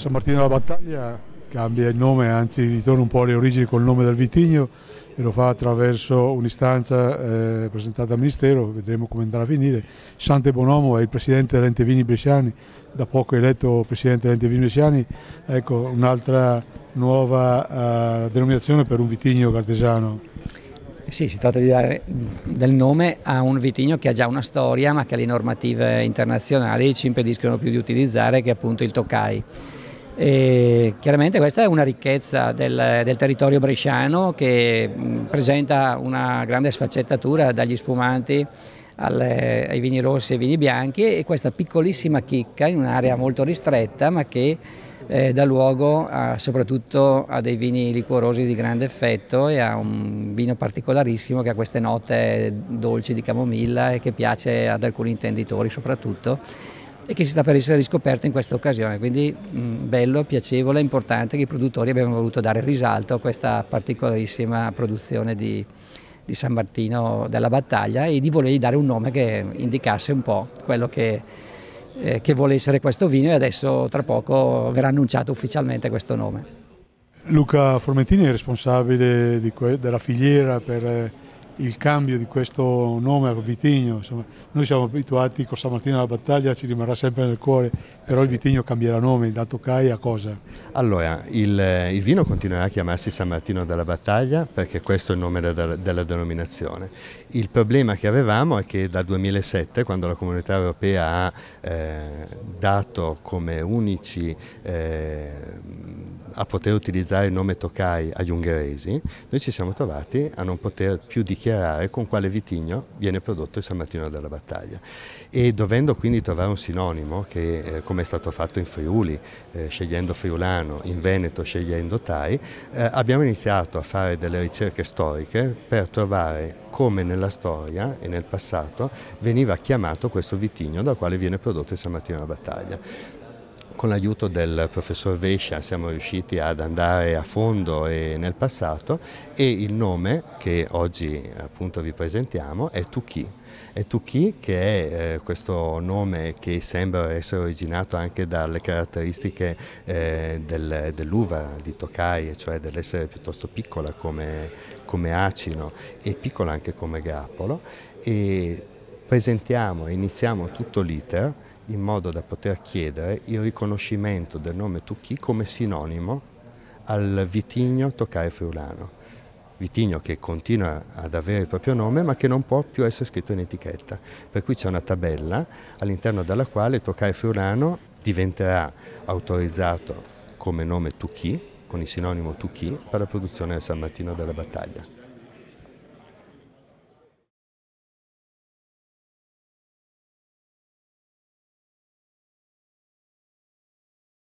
San Martino della Battaglia cambia il nome, anzi ritorna un po' alle origini col nome del vitigno e lo fa attraverso un'istanza eh, presentata al Ministero, vedremo come andrà a finire. Sante Bonomo è il presidente dell'ente Vini Bresciani, da poco eletto presidente dell'ente Vini Bresciani, ecco un'altra nuova eh, denominazione per un vitigno cartesano. Sì, si tratta di dare del nome a un vitigno che ha già una storia ma che le normative internazionali ci impediscono più di utilizzare che è appunto il Tokai. E chiaramente questa è una ricchezza del, del territorio bresciano che presenta una grande sfaccettatura dagli spumanti alle, ai vini rossi e ai vini bianchi e questa piccolissima chicca in un'area molto ristretta ma che eh, dà luogo a, soprattutto a dei vini liquorosi di grande effetto e a un vino particolarissimo che ha queste note dolci di camomilla e che piace ad alcuni intenditori soprattutto e che si sta per essere riscoperto in questa occasione, quindi mh, mm, bello, piacevole, importante che i produttori abbiano voluto dare risalto a questa particolarissima produzione di, di San Martino della Battaglia e di volergli dare un nome che indicasse un po' quello che, eh, che vuole essere questo vino e adesso tra poco verrà annunciato ufficialmente questo nome. Luca Formentini è responsabile della filiera per eh, il cambio di questo nome a Vitigno, insomma, noi siamo abituati con San Martino alla battaglia, ci rimarrà sempre nel cuore, però eh il Vitigno cambierà nome, dato Cai a cosa? Allora, il, eh, il, vino continuerà a chiamarsi San Martino della Battaglia perché questo è il nome della, della denominazione. Il problema che avevamo è che dal 2007, quando la comunità europea ha eh, dato come unici eh, a poter utilizzare il nome Tokai agli ungheresi, noi ci siamo trovati a non poter più dichiarare con quale vitigno viene prodotto il San Martino della Battaglia e dovendo quindi trovare un sinonimo che eh, come è stato fatto in Friuli, eh, scegliendo Friulano, in Veneto scegliendo Tai, eh, abbiamo iniziato a fare delle ricerche storiche per trovare come nella storia e nel passato veniva chiamato questo vitigno dal quale viene prodotto il San Martino della Battaglia. Con l'aiuto del professor Vescia siamo riusciti ad andare a fondo e nel passato e il nome che oggi appunto vi presentiamo è Tuki. È Tucchi che è eh, questo nome che sembra essere originato anche dalle caratteristiche eh, del, dell'uva di Tokai, cioè dell'essere piuttosto piccola come, come acino e piccola anche come grappolo e presentiamo e iniziamo tutto l'iter in modo da poter chiedere il riconoscimento del nome Tucchi come sinonimo al vitigno toccare friulano. Vitigno che continua ad avere il proprio nome ma che non può più essere scritto in etichetta. Per cui c'è una tabella all'interno della quale toccare friulano diventerà autorizzato come nome Tucchi, con il sinonimo Tucchi, per la produzione del San Martino della Battaglia.